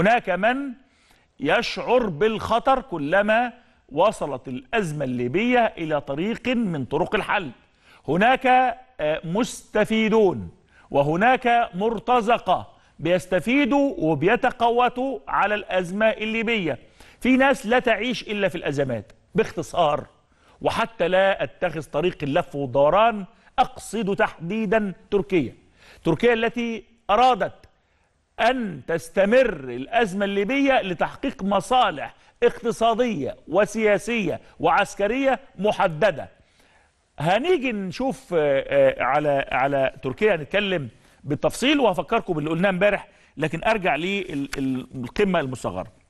هناك من يشعر بالخطر كلما وصلت الأزمة الليبية إلى طريق من طرق الحل هناك آه، مستفيدون وهناك مرتزقة بيستفيدوا وبيتقوتوا على الأزمة الليبية في ناس لا تعيش إلا في الأزمات باختصار وحتى لا أتخذ طريق اللف والدوران أقصد تحديدا تركيا تركيا التي أرادت أن تستمر الأزمة الليبية لتحقيق مصالح اقتصادية وسياسية وعسكرية محددة هنيجي نشوف آه، آه، على على تركيا نتكلم بالتفصيل وهفكركم باللي قلناه امبارح لكن ارجع للقمه المصغره